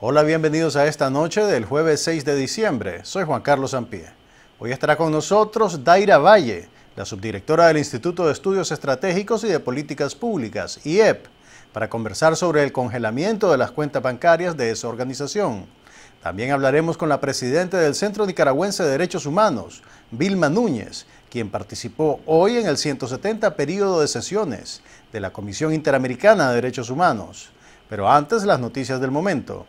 Hola, bienvenidos a esta noche del jueves 6 de diciembre. Soy Juan Carlos Ampie. Hoy estará con nosotros Daira Valle, la subdirectora del Instituto de Estudios Estratégicos y de Políticas Públicas, IEP, para conversar sobre el congelamiento de las cuentas bancarias de esa organización. También hablaremos con la presidenta del Centro Nicaragüense de Derechos Humanos, Vilma Núñez, quien participó hoy en el 170 periodo de sesiones de la Comisión Interamericana de Derechos Humanos. Pero antes, las noticias del momento.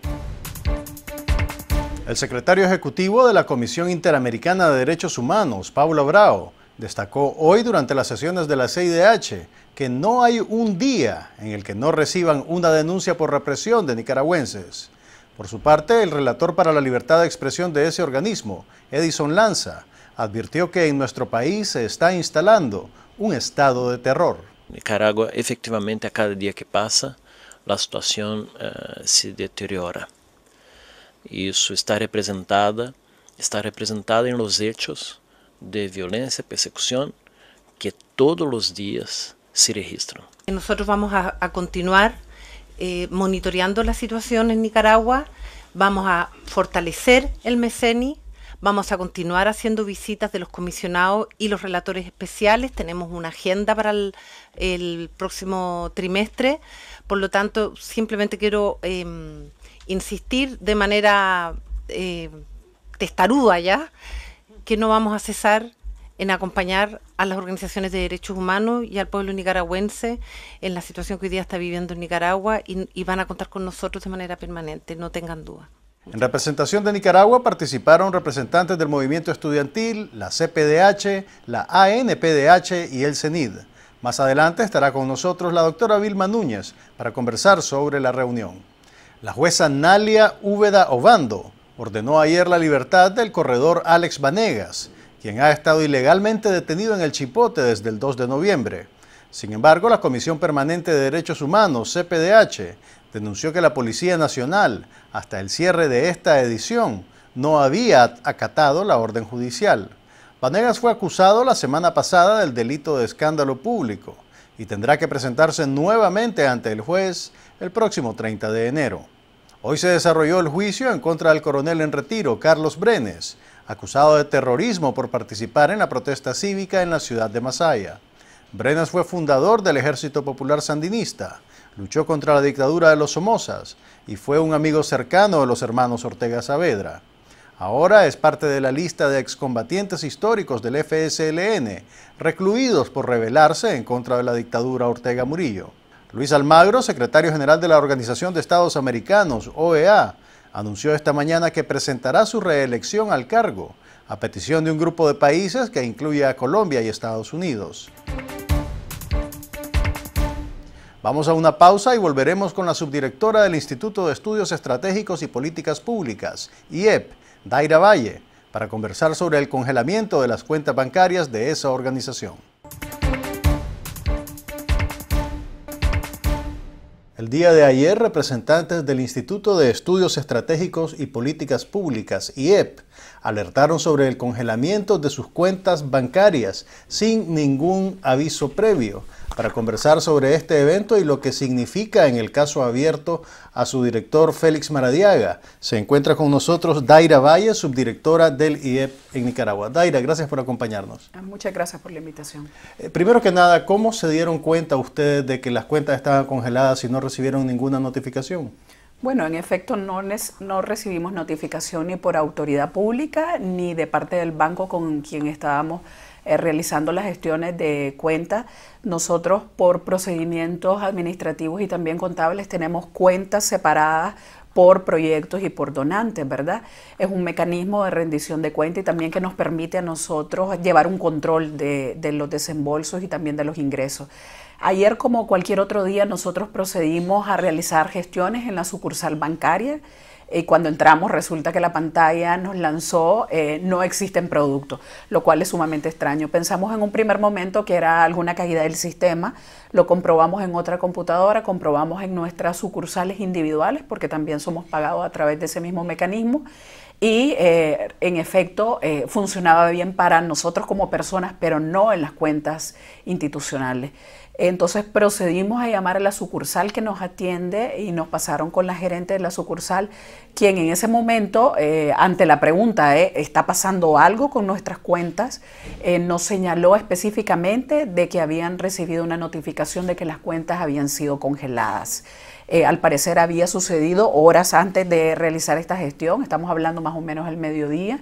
El secretario ejecutivo de la Comisión Interamericana de Derechos Humanos, Pablo Brao, destacó hoy durante las sesiones de la CIDH que no hay un día en el que no reciban una denuncia por represión de nicaragüenses. Por su parte, el relator para la libertad de expresión de ese organismo, Edison Lanza, advirtió que en nuestro país se está instalando un estado de terror. Nicaragua, efectivamente, a cada día que pasa, la situación eh, se deteriora. Eso está representada, está representada en los hechos de violencia y persecución que todos los días nosotros vamos a, continuar eh, monitoreando la situación en Nicaragua, vamos a fortalecer el MECENI, Vamos a continuar haciendo visitas de los comisionados y los relatores especiales. Tenemos una agenda para el, próximo trimestre. Por lo tanto, simplemente quiero em, insistir de manera eh, testaruda ya que no vamos a cesar en acompañar a las organizaciones de derechos humanos y al pueblo nicaragüense en la situación que hoy día está viviendo en Nicaragua y, van a contar con nosotros de manera permanente, no tengan duda. En representación de Nicaragua participaron representantes del movimiento estudiantil, la CPDH, la ANPDH y el CENID. Más adelante estará con nosotros la doctora Vilma Núñez para conversar sobre la reunión. La jueza Nalia Úbeda Obando ordenó ayer la libertad del corredor Alex Vanegas, quien ha estado ilegalmente detenido en el Chipote desde el 2 de noviembre. Sin embargo, la Comisión Permanente de Derechos Humanos, CPDH, denunció que la Policía Nacional, hasta el cierre de esta edición, no había acatado la orden judicial. Vanegas fue acusado la semana pasada del delito de escándalo público y tendrá que presentarse nuevamente ante el juez el próximo 30 de enero. Hoy se desarrolló el juicio en contra del coronel en retiro, Carlos Brenes, acusado de terrorismo por participar en la protesta cívica en la ciudad de Masaya. Brenas fue fundador del Ejército Popular Sandinista, luchó contra la dictadura de los Somozas y fue un amigo cercano de los hermanos Ortega Saavedra. Ahora es parte de la lista de excombatientes históricos del FSLN, recluidos por rebelarse en contra de la dictadura Ortega Murillo. Luis Almagro, secretario general de la Organización de Estados Americanos, OEA, anunció esta mañana que presentará su reelección al cargo, a petición de un grupo de países que incluye a Colombia y Estados Unidos. Vamos a una pausa y volveremos con la subdirectora del Instituto de Estudios Estratégicos y Políticas Públicas, IEP, Daira Valle, para conversar sobre el congelamiento de las cuentas bancarias de esa organización. El día de ayer, representantes del Instituto de Estudios Estratégicos y Políticas Públicas, IEP, alertaron sobre el congelamiento de sus cuentas bancarias sin ningún aviso previo. Para conversar sobre este evento y lo que significa en el caso abierto a su director Félix Maradiaga, se encuentra con nosotros Daira Valle, subdirectora del IEP en Nicaragua. Daira, gracias por acompañarnos. Ah, muchas gracias por la invitación. Eh, primero que nada, ¿cómo se dieron cuenta ustedes de que las cuentas estaban congeladas y no recibieron ninguna notificación? Bueno, en efecto, no, recibimos notificación ni por autoridad pública ni de parte del banco con quien estábamos eh, realizando las gestiones de cuenta. Nosotros por procedimientos administrativos y también contables tenemos cuentas separadas por proyectos y por donantes, ¿verdad? Es un mecanismo de rendición de cuenta y también que nos permite a nosotros llevar un control de los desembolsos y también de los ingresos. Ayer, como cualquier otro día, nosotros procedimos a realizar gestiones en la sucursal bancaria. Y eh, cuando entramos resulta que la pantalla nos lanzó eh, no existen productos, lo cual es sumamente extraño. Pensamos en un primer momento que era alguna caída del sistema, lo comprobamos en otra computadora, comprobamos en nuestras sucursales individuales, porque también somos pagados a través de ese mismo mecanismo. Y eh, en efecto eh, funcionaba bien para nosotros como personas, pero no en las cuentas institucionales. Entonces procedimos a llamar a la sucursal que nos atiende y nos pasaron con la gerente de la sucursal, quien en ese momento, eh, ante la pregunta, ¿está pasando algo con nuestras cuentas? nos señaló específicamente de que habían recibido una notificación de que las cuentas habían sido congeladas. Eh, al parecer había sucedido horas antes de realizar esta gestión, estamos hablando más o menos el mediodía.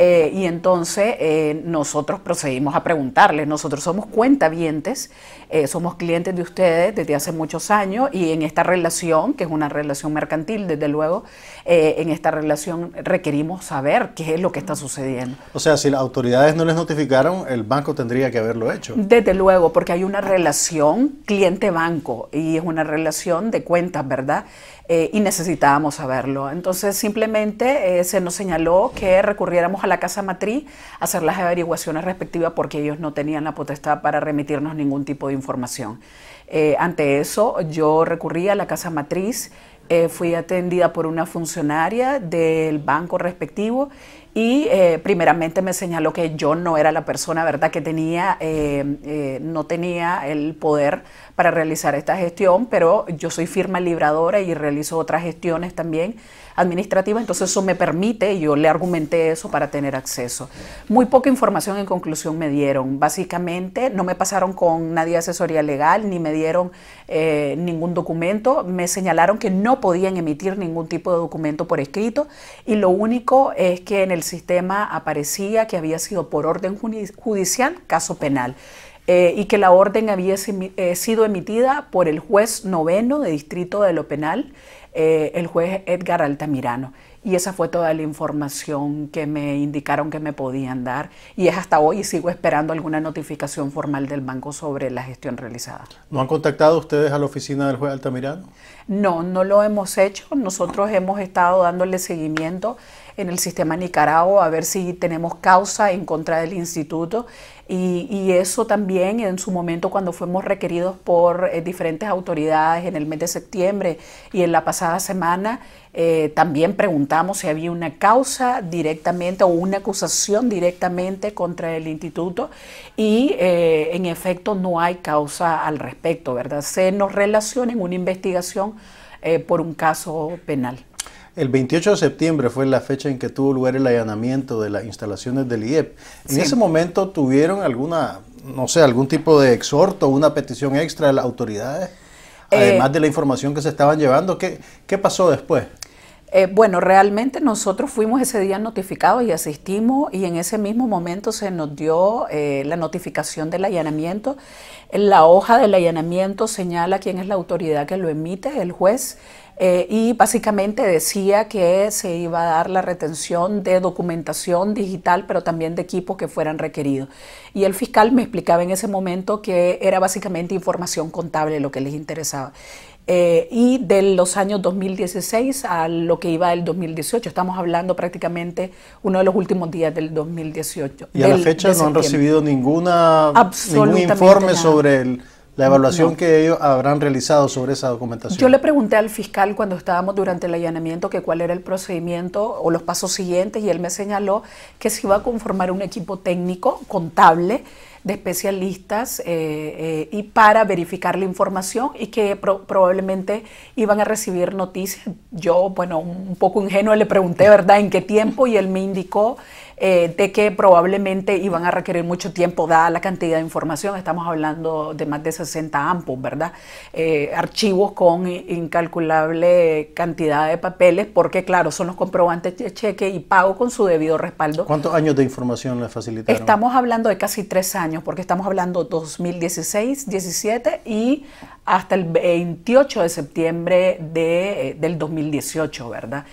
Eh, y entonces eh, nosotros procedimos a preguntarles, nosotros somos cuentavientes eh, somos clientes de ustedes desde hace muchos años y en esta relación, que es una relación mercantil, desde luego, eh, en esta relación requerimos saber qué es lo que está sucediendo. O sea, si las autoridades no les notificaron, el banco tendría que haberlo hecho. Desde luego, porque hay una relación cliente-banco y es una relación de cuentas, ¿verdad? Eh, y necesitábamos saberlo. Entonces simplemente se nos señaló que recurriéramos a la casa matriz a hacer las averiguaciones respectivas porque ellos no tenían la potestad para remitirnos ningún tipo de información. Eh, ante eso, yo recurrí a la casa matriz, eh, fui atendida por una funcionaria del banco respectivo y eh, primeramente me señaló que yo no era la persona, ¿verdad?, que tenía, no tenía el poder para realizar esta gestión, pero yo soy firma libradora y realizo otras gestiones también administrativa, entonces eso me permite, yo le argumenté eso para tener acceso. Muy poca información en conclusión me dieron, básicamente no me pasaron con nadie asesoría legal, ni me dieron eh, ningún documento, me señalaron que no podían emitir ningún tipo de documento por escrito y lo único es que en el sistema aparecía que había sido por orden judicial caso penal. Eh, y que la orden había eh, sido emitida por el juez noveno de distrito de lo penal eh, el juez Edgar Altamirano. Y esa fue toda la información que me indicaron que me podían dar. Y es hasta hoy sigo esperando alguna notificación formal del banco sobre la gestión realizada. ¿No han contactado ustedes a la oficina del juez Altamirano? No, no lo hemos hecho. Nosotros hemos estado dándole seguimiento en el sistema Nicaragua a ver si tenemos causa en contra del instituto y, eso también en su momento cuando fuimos requeridos por eh, diferentes autoridades en el mes de septiembre y en la pasada semana, eh, también preguntamos si había una causa directamente o una acusación directamente contra el instituto y eh, en efecto no hay causa al respecto, ¿verdad? Se nos relaciona en una investigación por un caso penal. El 28 de septiembre fue la fecha en que tuvo lugar el allanamiento de las instalaciones del IEP. En ese momento tuvieron alguna, no sé, algún tipo de exhorto, una petición extra de las autoridades, eh, además de la información que se estaban llevando. ¿Qué, qué pasó después? Eh, bueno, realmente nosotros fuimos ese día notificados y asistimos y en ese mismo momento se nos dio eh, la notificación del allanamiento. En la hoja del allanamiento señala quién es la autoridad que lo emite, el juez. Eh, y básicamente decía que se iba a dar la retención de documentación digital, pero también de equipos que fueran requeridos. Y el fiscal me explicaba en ese momento que era básicamente información contable lo que les interesaba. Eh, y de los años 2016 a lo que iba del 2018. Estamos hablando prácticamente uno de los últimos días del 2018. ¿Y a la fecha no han recibido ninguna, ningún informe sobre el la evaluación que ellos habrán realizado sobre esa documentación. Yo le pregunté al fiscal cuando estábamos durante el allanamiento que cuál era el procedimiento o los pasos siguientes y él me señaló que se iba a conformar un equipo técnico contable de especialistas eh, eh, y para verificar la información y que probablemente iban a recibir noticias. Yo, bueno, un poco ingenuo le pregunté, ¿verdad?, en qué tiempo y él me indicó eh, de que probablemente iban a requerir mucho tiempo, dada la cantidad de información, estamos hablando de más de 60 ampos, ¿verdad? Eh, archivos con incalculable cantidad de papeles, porque claro, son los comprobantes de cheque y pago con su debido respaldo. ¿Cuántos años de información les facilitaron? Estamos hablando de casi tres años, porque estamos hablando 2016, 17 y hasta el 28 de septiembre de, del 2018, ¿verdad?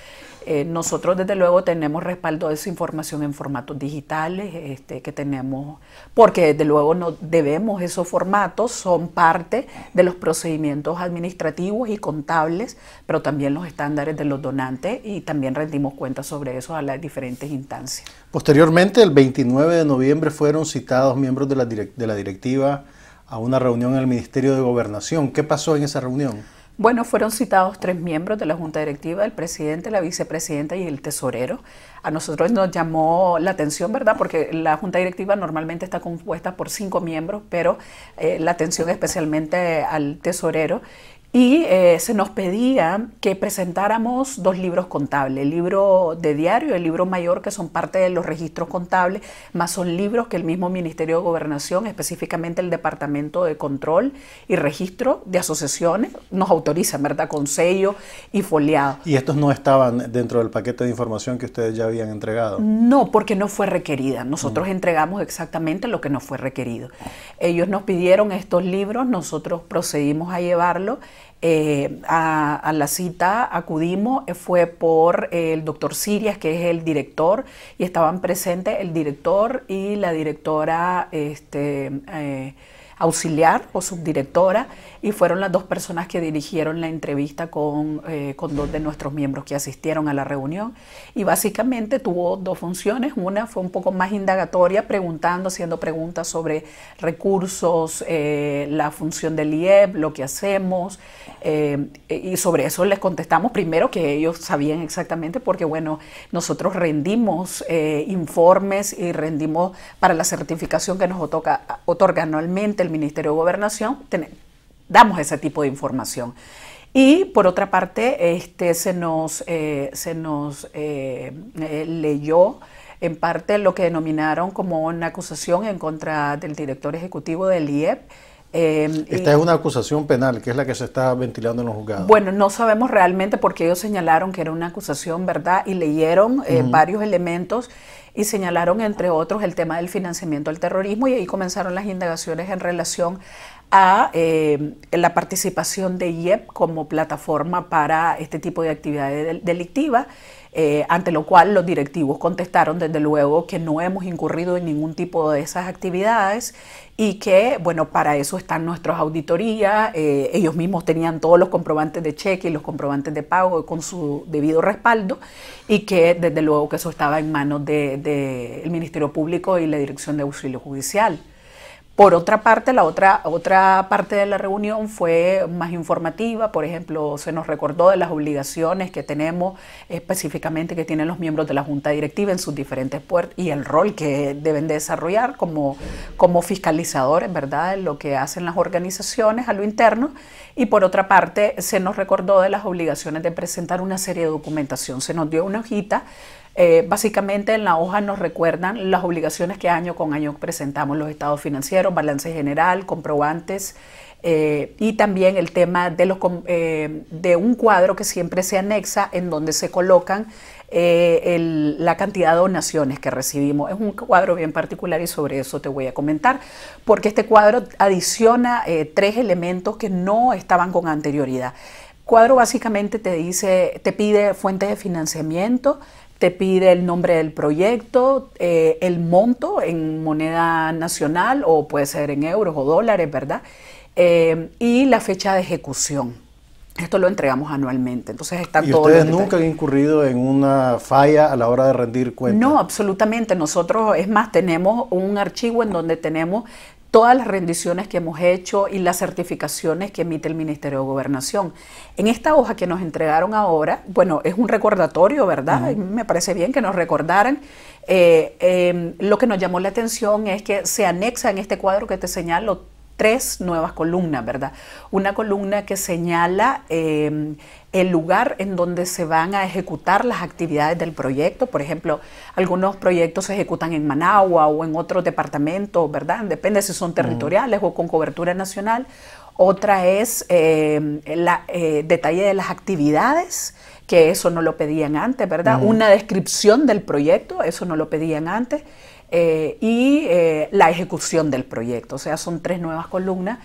Eh, nosotros desde luego tenemos respaldo de esa información en formatos digitales este, que tenemos, porque desde luego no debemos esos formatos, son parte de los procedimientos administrativos y contables, pero también los estándares de los donantes y también rendimos cuentas sobre eso a las diferentes instancias. Posteriormente, el 29 de noviembre fueron citados miembros de la, de la directiva a una reunión en el Ministerio de Gobernación. ¿Qué pasó en esa reunión? Bueno, fueron citados tres miembros de la Junta Directiva, el presidente, la vicepresidenta y el tesorero. A nosotros nos llamó la atención, ¿verdad? Porque la Junta Directiva normalmente está compuesta por cinco miembros, pero eh, la atención especialmente al tesorero y eh, se nos pedía que presentáramos dos libros contables, el libro de diario y el libro mayor, que son parte de los registros contables, más son libros que el mismo Ministerio de Gobernación, específicamente el Departamento de Control y Registro de Asociaciones, nos autorizan, ¿verdad? Con sello y foliado. ¿Y estos no estaban dentro del paquete de información que ustedes ya habían entregado? No, porque no fue requerida. Nosotros mm. entregamos exactamente lo que nos fue requerido. Ellos nos pidieron estos libros, nosotros procedimos a llevarlos eh, a, la cita acudimos, eh, fue por el doctor Sirias, que es el director, y estaban presentes el director y la directora este, eh, auxiliar o subdirectora y fueron las dos personas que dirigieron la entrevista eh, con, dos de nuestros miembros que asistieron a la reunión. Y básicamente tuvo dos funciones. Una fue un poco más indagatoria, preguntando, haciendo preguntas sobre recursos, eh, la función del IEP, lo que hacemos. Eh, y sobre eso les contestamos primero que ellos sabían exactamente porque, bueno, nosotros rendimos informes y rendimos para la certificación que nos otorga, anualmente el Ministerio de Gobernación damos ese tipo de información. Y por otra parte, este, se nos, eh, se nos eh, eh, leyó en parte lo que denominaron como una acusación en contra del director ejecutivo del IEP, em, Esta es una acusación penal, que es la que se está ventilando en los juzgados. Bueno, no sabemos realmente porque ellos señalaron que era una acusación, ¿verdad? Y leyeron varios elementos y señalaron, entre otros, el tema del financiamiento al terrorismo y ahí comenzaron las indagaciones en relación eh, la participación de IEP como plataforma para este tipo de actividades delictivas, eh, ante lo cual los directivos contestaron desde luego que no hemos incurrido en ningún tipo de esas actividades y que, bueno, para eso están nuestras auditorías, eh, ellos mismos tenían todos los comprobantes de cheque y los comprobantes de pago con su debido respaldo y que desde luego que eso estaba en manos del Ministerio Público y la Dirección de Auxilio Judicial. Por otra parte, la otra, otra parte de la reunión fue más informativa, por ejemplo, se nos recordó de las obligaciones que tenemos específicamente que tienen los miembros de la Junta Directiva en sus diferentes puertos y el rol que deben desarrollar como, como fiscalizadores, ¿verdad?, en lo que hacen las organizaciones a lo interno. Y por otra parte, se nos recordó de las obligaciones de presentar una serie de documentación. Se nos dio una hojita eh, básicamente en la hoja nos recuerdan las obligaciones que año con año presentamos, los estados financieros, balance general, comprobantes eh, y también el tema de, los, eh, un cuadro que siempre se anexa en donde se colocan la cantidad de donaciones que recibimos. Es un cuadro bien particular y sobre eso te voy a comentar, porque este cuadro adiciona tres elementos que no estaban con anterioridad. Cuadro básicamente te dice, te pide fuentes de financiamiento, te pide el nombre del proyecto, eh, el monto en moneda nacional o puede ser en euros o dólares, ¿verdad? Eh, y la fecha de ejecución. Esto lo entregamos anualmente, entonces están ¿Y ustedes nunca han incurrido en una falla a la hora de rendir cuentas? No, absolutamente. Nosotros, es más, tenemos un archivo en donde tenemos todas las rendiciones que hemos hecho y las certificaciones que emite el Ministerio de Gobernación. En esta hoja que nos entregaron ahora, bueno, es un recordatorio, ¿verdad? Me parece bien que nos recordaran. Eh, em, lo que nos llamó la atención es que se anexa en este cuadro que te señalo tres nuevas columnas, ¿verdad? Una columna que señala em, el lugar en donde se van a ejecutar las actividades del proyecto. Por ejemplo, algunos proyectos se ejecutan en Managua o en otros departamentos, ¿verdad? Depende si son mm. territoriales o con cobertura nacional. Otra es el em, eh, detalle de las actividades, que eso no lo pedían antes, ¿verdad? Mm. Una descripción del proyecto, eso no lo pedían antes. Eh, y eh, la ejecución del proyecto. O sea, son tres nuevas columnas.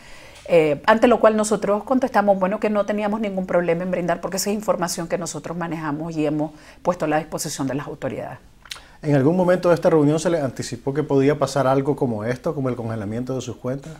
Eh, ante lo cual nosotros contestamos, bueno, que no teníamos ningún problema en brindar porque esa es información que nosotros manejamos y hemos puesto a la disposición de las autoridades. ¿En algún momento de esta reunión se les anticipó que podía pasar algo como esto, como el congelamiento de sus cuentas?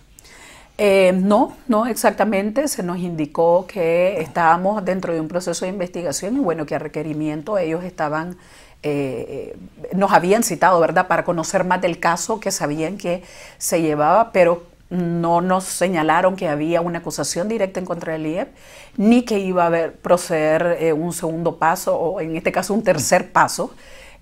no, no exactamente. Se nos indicó que estábamos dentro de un proceso de investigación y bueno, que a requerimiento ellos estaban eh, nos habían citado, ¿verdad?, para conocer más del caso que sabían que se llevaba, pero no nos señalaron que había una acusación directa en contra del IEP, ni que iba a haber, proceder eh, un segundo paso, o en este caso un tercer paso,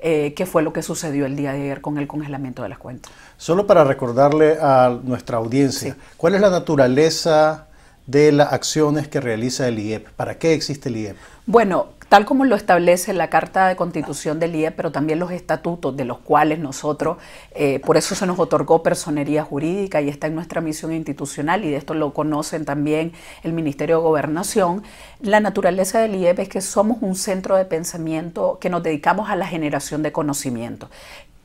eh, que fue lo que sucedió el día de ayer con el congelamiento de las cuentas. Solo para recordarle a nuestra audiencia, ¿cuál es la naturaleza de las acciones que realiza el IEP? ¿Para qué existe el IEP? Bueno, tal como lo establece la Carta de Constitución del IEP, pero también los estatutos de los cuales nosotros, eh, por eso se nos otorgó personería jurídica y está en nuestra misión institucional, y de esto lo conocen también el Ministerio de Gobernación, la naturaleza del IEP es que somos un centro de pensamiento que nos dedicamos a la generación de conocimiento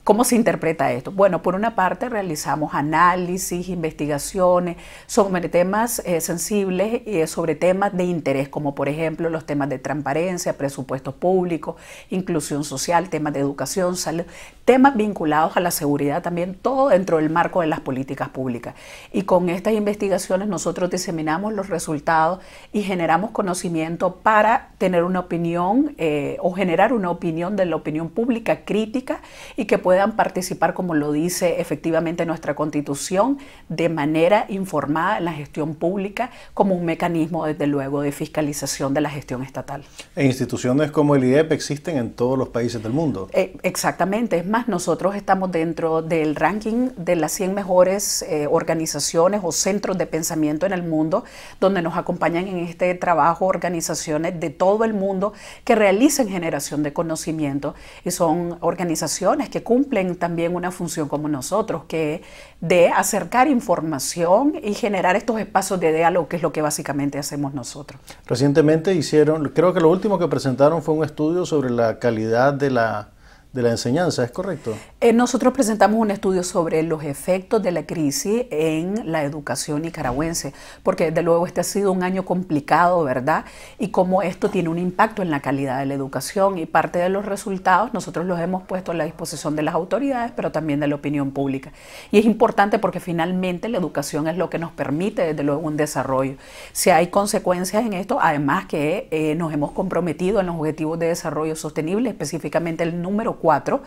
¿Cómo se interpreta esto? Bueno, por una parte realizamos análisis, investigaciones sobre temas eh, sensibles, y eh, sobre temas de interés, como por ejemplo los temas de transparencia, presupuestos públicos, inclusión social, temas de educación, salud, temas vinculados a la seguridad también, todo dentro del marco de las políticas públicas. Y con estas investigaciones nosotros diseminamos los resultados y generamos conocimiento para tener una opinión eh, o generar una opinión de la opinión pública crítica y que pueda puedan participar, como lo dice efectivamente nuestra constitución, de manera informada en la gestión pública como un mecanismo, desde luego, de fiscalización de la gestión estatal. E instituciones como el IEP existen en todos los países del mundo. Eh, exactamente, es más, nosotros estamos dentro del ranking de las 100 mejores eh, organizaciones o centros de pensamiento en el mundo, donde nos acompañan en este trabajo organizaciones de todo el mundo que realicen generación de conocimiento y son organizaciones que cumplen cumplen también una función como nosotros, que de acercar información y generar estos espacios de diálogo, que es lo que básicamente hacemos nosotros. Recientemente hicieron, creo que lo último que presentaron fue un estudio sobre la calidad de la de la enseñanza, ¿es correcto? Eh, nosotros presentamos un estudio sobre los efectos de la crisis en la educación nicaragüense, porque desde luego este ha sido un año complicado, ¿verdad? Y cómo esto tiene un impacto en la calidad de la educación y parte de los resultados nosotros los hemos puesto a la disposición de las autoridades, pero también de la opinión pública. Y es importante porque finalmente la educación es lo que nos permite desde luego un desarrollo. Si hay consecuencias en esto, además que eh, nos hemos comprometido en los objetivos de desarrollo sostenible, específicamente el número cuatro,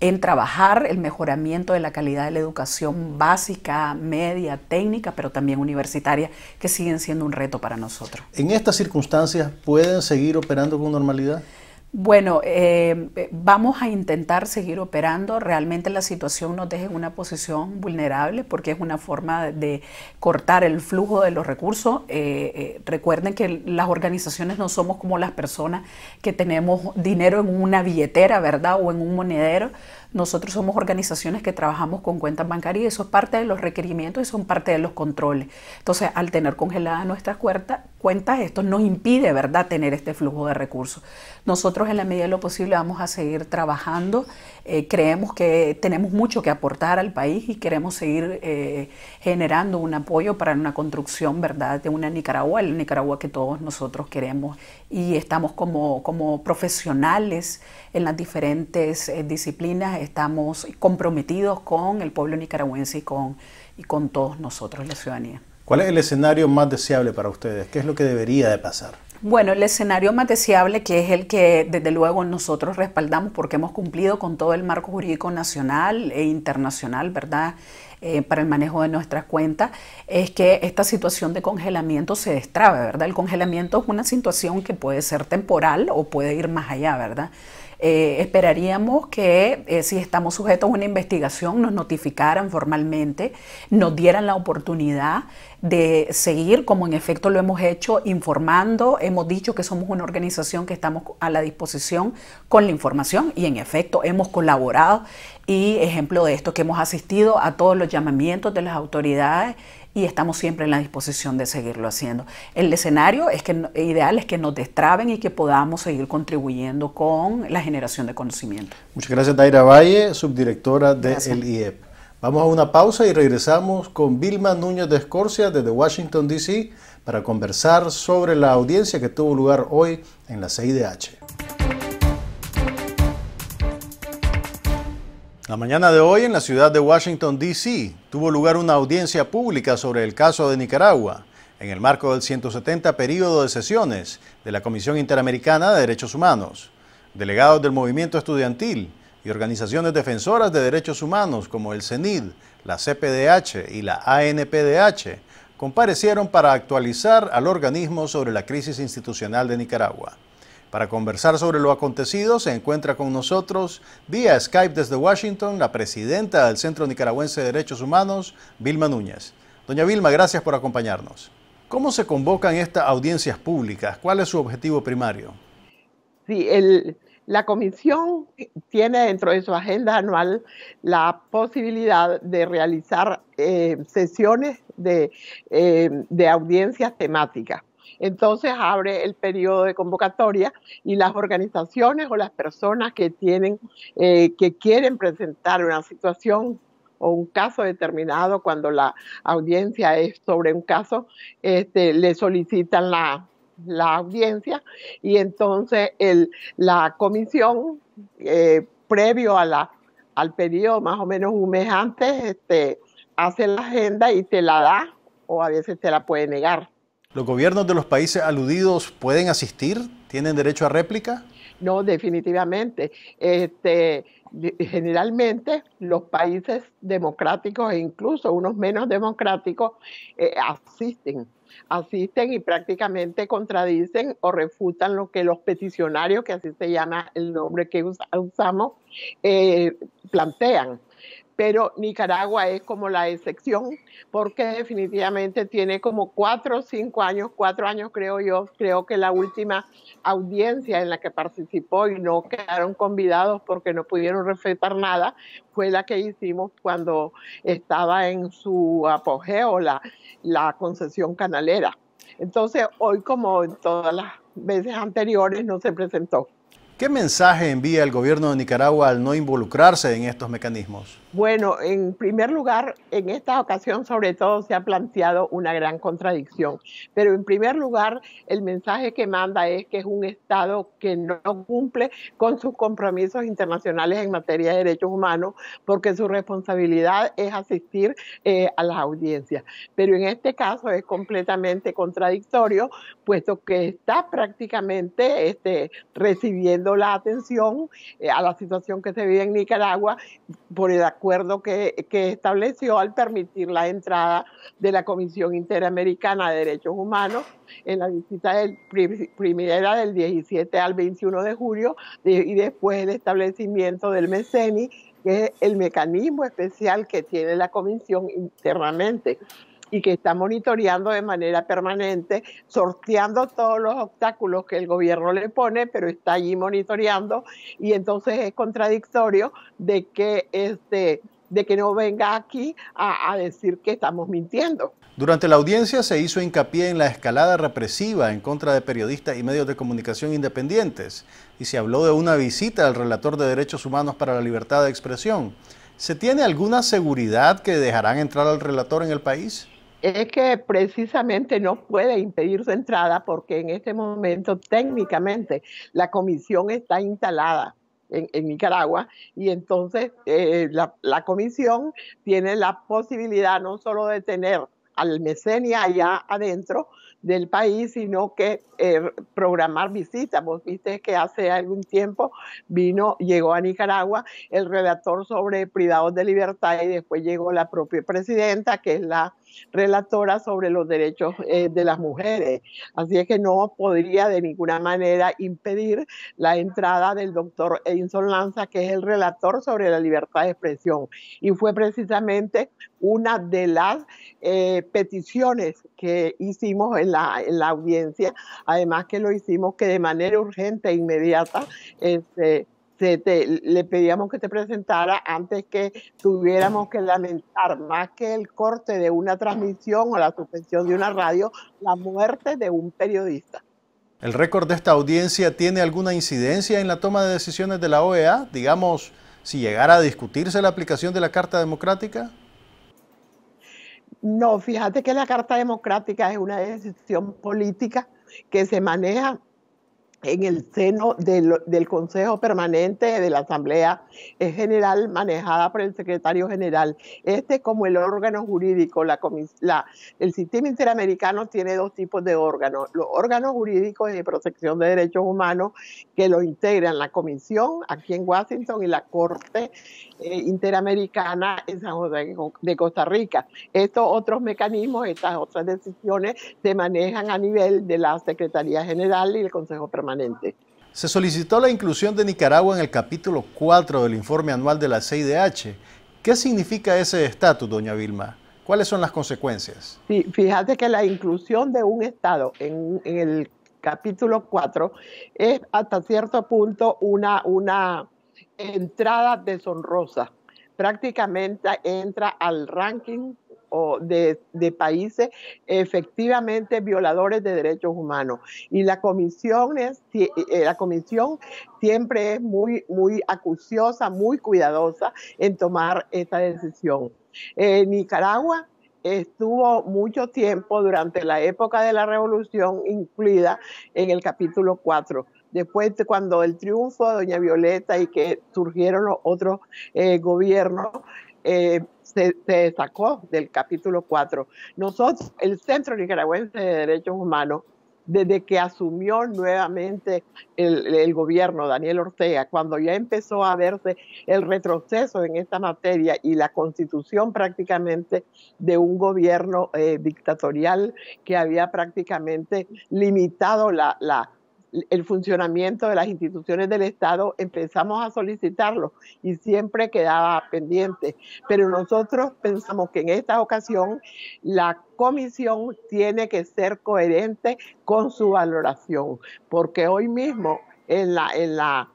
en trabajar el mejoramiento de la calidad de la educación básica, media, técnica, pero también universitaria, que siguen siendo un reto para nosotros. ¿En estas circunstancias pueden seguir operando con normalidad? Bueno, eh, vamos a intentar seguir operando. Realmente la situación nos deja en una posición vulnerable porque es una forma de cortar el flujo de los recursos. Eh, eh, recuerden que las organizaciones no somos como las personas que tenemos dinero en una billetera, ¿verdad? O en un monedero. Nosotros somos organizaciones que trabajamos con cuentas bancarias y eso es parte de los requerimientos y son parte de los controles. Entonces, al tener congeladas nuestras cuentas, esto nos impide, ¿verdad?, tener este flujo de recursos. Nosotros en la medida de lo posible vamos a seguir trabajando. Eh, creemos que tenemos mucho que aportar al país y queremos seguir eh, generando un apoyo para una construcción ¿verdad? de una Nicaragua, la Nicaragua que todos nosotros queremos y estamos como, profesionales en las diferentes eh, disciplinas, estamos comprometidos con el pueblo nicaragüense y con, y con todos nosotros, la ciudadanía. ¿Cuál es el escenario más deseable para ustedes? ¿Qué es lo que debería de pasar? Bueno, el escenario más deseable, que es el que desde luego nosotros respaldamos porque hemos cumplido con todo el marco jurídico nacional e internacional, ¿verdad? Eh, para el manejo de nuestras cuentas, es que esta situación de congelamiento se destrabe, ¿verdad? El congelamiento es una situación que puede ser temporal o puede ir más allá, ¿verdad? Eh, esperaríamos que eh, si estamos sujetos a una investigación nos notificaran formalmente, nos dieran la oportunidad de seguir, como en efecto lo hemos hecho, informando. Hemos dicho que somos una organización que estamos a la disposición con la información y en efecto hemos colaborado y ejemplo de esto que hemos asistido a todos los llamamientos de las autoridades y estamos siempre en la disposición de seguirlo haciendo. El escenario es que, ideal es que nos destraben y que podamos seguir contribuyendo con la generación de conocimiento. Muchas gracias, Daira Valle, subdirectora del IEP. Vamos a una pausa y regresamos con Vilma Núñez de Escorcia desde Washington, D.C. para conversar sobre la audiencia que tuvo lugar hoy en la CIDH. La mañana de hoy en la ciudad de Washington, D.C., tuvo lugar una audiencia pública sobre el caso de Nicaragua, en el marco del 170 período de sesiones de la Comisión Interamericana de Derechos Humanos. Delegados del movimiento estudiantil y organizaciones defensoras de derechos humanos como el CENID, la CPDH y la ANPDH comparecieron para actualizar al organismo sobre la crisis institucional de Nicaragua. Para conversar sobre lo acontecido, se encuentra con nosotros vía Skype desde Washington la presidenta del Centro Nicaragüense de Derechos Humanos, Vilma Núñez. Doña Vilma, gracias por acompañarnos. ¿Cómo se convocan estas audiencias públicas? ¿Cuál es su objetivo primario? Sí, la comisión tiene dentro de su agenda anual la posibilidad de realizar eh, sesiones eh, de audiencias temáticas entonces abre el periodo de convocatoria y las organizaciones o las personas que tienen, eh, que quieren presentar una situación o un caso determinado cuando la audiencia es sobre un caso, este, le solicitan la, audiencia y entonces la comisión, eh, previo a al periodo, más o menos un mes antes, este, hace la agenda y te la da o a veces te la puede negar. ¿Los gobiernos de los países aludidos pueden asistir? ¿Tienen derecho a réplica? No, definitivamente. Este, generalmente los países democráticos e incluso unos menos democráticos eh, asisten, asisten y prácticamente contradicen o refutan lo que los peticionarios, que así se llama el nombre que usamos, eh, plantean pero Nicaragua es como la excepción porque definitivamente tiene como cuatro o cinco años, cuatro años creo yo, creo que la última audiencia en la que participó y no quedaron convidados porque no pudieron respetar nada, fue la que hicimos cuando estaba en su apogeo la, la concesión canalera. Entonces, hoy como en todas las veces anteriores, no se presentó. ¿Qué mensaje envía el gobierno de Nicaragua al no involucrarse en estos mecanismos? Bueno, en primer lugar, en esta ocasión sobre todo se ha planteado una gran contradicción, pero en primer lugar el mensaje que manda es que es un Estado que no cumple con sus compromisos internacionales en materia de derechos humanos porque su responsabilidad es asistir eh, a las audiencias. Pero en este caso es completamente contradictorio, puesto que está prácticamente este, recibiendo la atención eh, a la situación que se vive en Nicaragua por el acuerdo que, estableció al permitir la entrada de la Comisión Interamericana de Derechos Humanos en la visita del, primera del 17 al 21 de julio y después el establecimiento del MECENI, que es el mecanismo especial que tiene la Comisión internamente y que está monitoreando de manera permanente, sorteando todos los obstáculos que el gobierno le pone, pero está allí monitoreando y entonces es contradictorio de que este de que no venga aquí a, a, decir que estamos mintiendo. Durante la audiencia se hizo hincapié en la escalada represiva en contra de periodistas y medios de comunicación independientes y se habló de una visita al relator de derechos humanos para la libertad de expresión. ¿Se tiene alguna seguridad que dejarán entrar al relator en el país? es que precisamente no puede impedir su entrada porque en este momento técnicamente la comisión está instalada en, Nicaragua y entonces eh, la, comisión tiene la posibilidad no solo de tener al mecenia allá adentro del país, sino que eh, programar visitas. Vos viste que hace algún tiempo vino, llegó a Nicaragua el redactor sobre privados de libertad y después llegó la propia presidenta, que es la relatora sobre los derechos eh, de las mujeres. Así es que no podría de ninguna manera impedir la entrada del doctor Edinson Lanza, que es el relator sobre la libertad de expresión. Y fue precisamente una de las eh, peticiones que hicimos en la, en la audiencia, además que lo hicimos que de manera urgente e inmediata este, le pedíamos que te presentara antes que tuviéramos que lamentar más que el corte de una transmisión o la suspensión de una radio, la muerte de un periodista. ¿El récord de esta audiencia tiene alguna incidencia en la toma de decisiones de la OEA? Digamos, si llegara a discutirse la aplicación de la Carta Democrática. No, fíjate que la Carta Democrática es una decisión política que se maneja en el seno del, Consejo Permanente de la Asamblea General manejada por el secretario general. Este como el órgano jurídico, la, el sistema interamericano tiene dos tipos de órganos, los órganos jurídicos de protección de derechos humanos que lo integran la Comisión aquí en Washington y la Corte eh, interamericana en San José de Costa Rica. Estos otros mecanismos, estas otras decisiones se manejan a nivel de la Secretaría General y el Consejo Permanente. Se solicitó la inclusión de Nicaragua en el capítulo 4 del informe anual de la CIDH. ¿Qué significa ese estatus, doña Vilma? ¿Cuáles son las consecuencias? Sí, fíjate que la inclusión de un Estado en, el capítulo 4 es hasta cierto punto una, una entrada deshonrosa. Prácticamente entra al ranking de, países efectivamente violadores de derechos humanos. Y la comisión, es, eh, la comisión siempre es muy, muy acuciosa, muy cuidadosa en tomar esta decisión. Eh, Nicaragua estuvo mucho tiempo durante la época de la revolución incluida en el capítulo 4 Después, cuando el triunfo de Doña Violeta y que surgieron los otros eh, gobiernos, eh, se, se, sacó del capítulo 4. Nosotros, el Centro Nicaragüense de Derechos Humanos, desde que asumió nuevamente el, gobierno Daniel Ortega, cuando ya empezó a verse el retroceso en esta materia y la constitución prácticamente de un gobierno eh, dictatorial que había prácticamente limitado la el funcionamiento de las instituciones del Estado, empezamos a solicitarlo y siempre quedaba pendiente. Pero nosotros pensamos que en esta ocasión la comisión tiene que ser coherente con su valoración, porque hoy mismo en la, en la,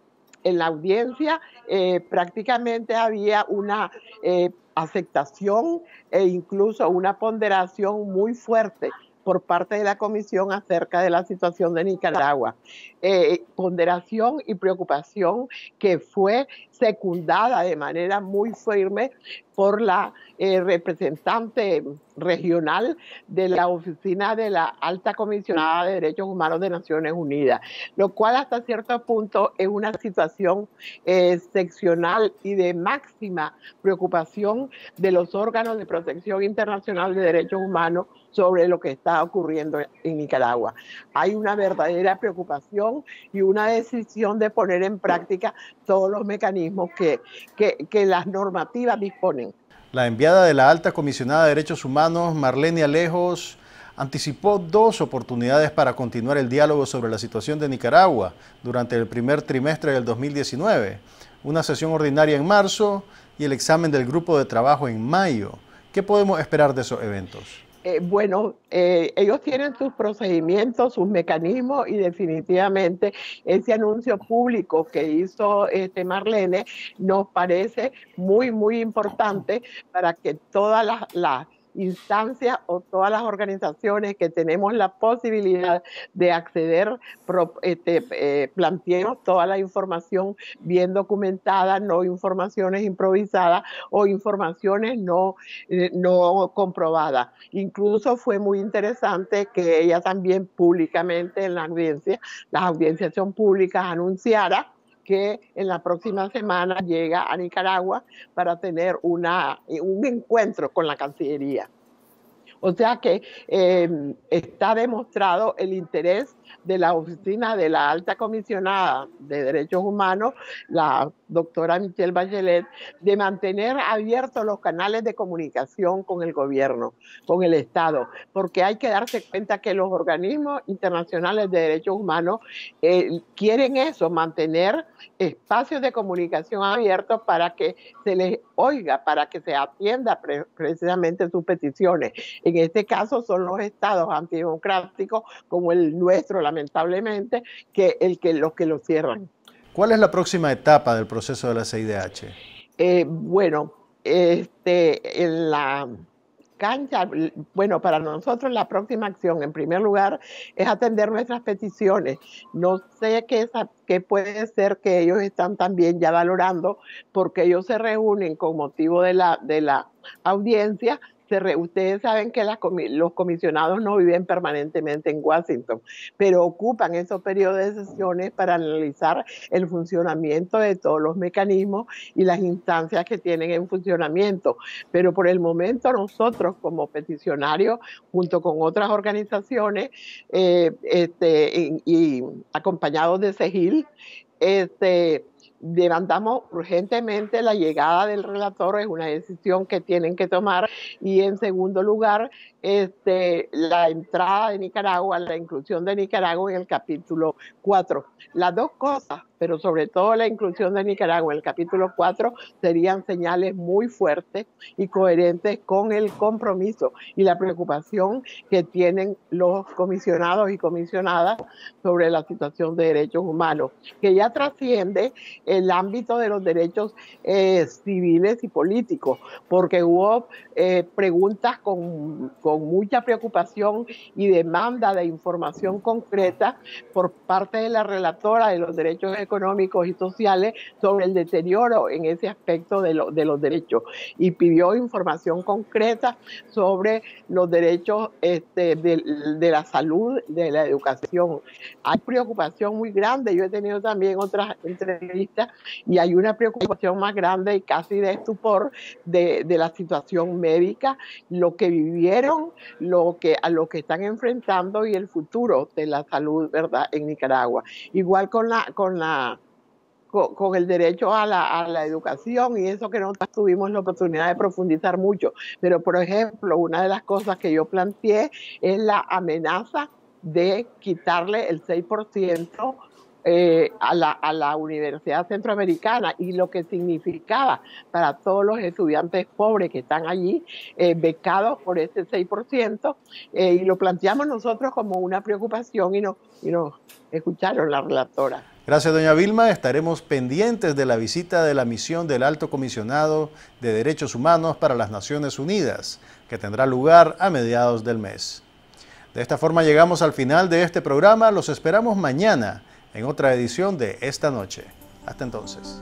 audiencia eh, prácticamente había una... Eh, aceptación e incluso una ponderación muy fuerte por parte de la Comisión acerca de la situación de Nicaragua. Eh, ponderación y preocupación que fue secundada de manera muy firme por la eh, representante regional de la Oficina de la Alta Comisionada de Derechos Humanos de Naciones Unidas, lo cual hasta cierto punto es una situación eh, excepcional y de máxima preocupación de los órganos de protección internacional de derechos humanos sobre lo que está ocurriendo en Nicaragua. Hay una verdadera preocupación y una decisión de poner en práctica todos los mecanismos que, las normativas disponen. La enviada de la alta comisionada de Derechos Humanos, Marlene Alejos, anticipó dos oportunidades para continuar el diálogo sobre la situación de Nicaragua durante el primer trimestre del 2019, una sesión ordinaria en marzo y el examen del grupo de trabajo en mayo. ¿Qué podemos esperar de esos eventos? Eh, bueno, eh, ellos tienen sus procedimientos, sus mecanismos y definitivamente ese anuncio público que hizo este Marlene nos parece muy, muy importante para que todas las instancias o todas las organizaciones que tenemos la posibilidad de acceder, pro, este, eh, planteemos toda la información bien documentada, no informaciones improvisadas o informaciones no, eh, no comprobadas. Incluso fue muy interesante que ella también públicamente en la audiencia, las audiencias son públicas, anunciara que en la próxima semana llega a Nicaragua para tener una, eh, un encuentro con la Cancillería. O sea que eh, está demostrado el interés de la oficina de la alta comisionada de derechos humanos, la doctora Michelle Bachelet, de mantener abiertos los canales de comunicación con el gobierno, con el Estado, porque hay que darse cuenta que los organismos internacionales de derechos humanos eh, quieren eso, mantener espacios de comunicación abiertos para que se les oiga, para que se atienda precisamente sus peticiones. En este caso son los estados antidemocráticos como el nuestro, lamentablemente, que, el que los que lo cierran. ¿Cuál es la próxima etapa del proceso de la CIDH? Eh, bueno, este, en la cancha, bueno, para nosotros la próxima acción, en primer lugar, es atender nuestras peticiones. No sé qué, puede ser que ellos están también ya valorando, porque ellos se reúnen con motivo de la, de la audiencia ustedes saben que los comisionados no viven permanentemente en Washington, pero ocupan esos periodos de sesiones para analizar el funcionamiento de todos los mecanismos y las instancias que tienen en funcionamiento. Pero por el momento nosotros como peticionarios, junto con otras organizaciones eh, este, y, acompañados de CEGIL, este, demandamos urgentemente la llegada del relator, es una decisión que tienen que tomar, y en segundo lugar, este, la entrada de Nicaragua, la inclusión de Nicaragua en el capítulo 4. Las dos cosas pero sobre todo la inclusión de Nicaragua en el capítulo 4 serían señales muy fuertes y coherentes con el compromiso y la preocupación que tienen los comisionados y comisionadas sobre la situación de derechos humanos, que ya trasciende el ámbito de los derechos eh, civiles y políticos, porque hubo eh, preguntas con, con mucha preocupación y demanda de información concreta por parte de la relatora de los derechos económicos económicos y sociales sobre el deterioro en ese aspecto de, los derechos y pidió información concreta sobre los derechos este, de, la salud, de la educación. Hay preocupación muy grande, yo he tenido también otras entrevistas y hay una preocupación más grande y casi de estupor de, la situación médica, lo que vivieron, lo que, a lo que están enfrentando y el futuro de la salud, ¿verdad?, en Nicaragua. Igual con la con, el derecho a la, educación y eso que no tuvimos la oportunidad de profundizar mucho. Pero, por ejemplo, una de las cosas que yo planteé es la amenaza de quitarle el 6% eh, a, la, a la Universidad Centroamericana y lo que significaba para todos los estudiantes pobres que están allí eh, becados por ese 6%, eh, y lo planteamos nosotros como una preocupación y no y nos escucharon la relatora. Gracias, doña Vilma. Estaremos pendientes de la visita de la misión del Alto Comisionado de Derechos Humanos para las Naciones Unidas, que tendrá lugar a mediados del mes. De esta forma llegamos al final de este programa. Los esperamos mañana en otra edición de Esta Noche. Hasta entonces.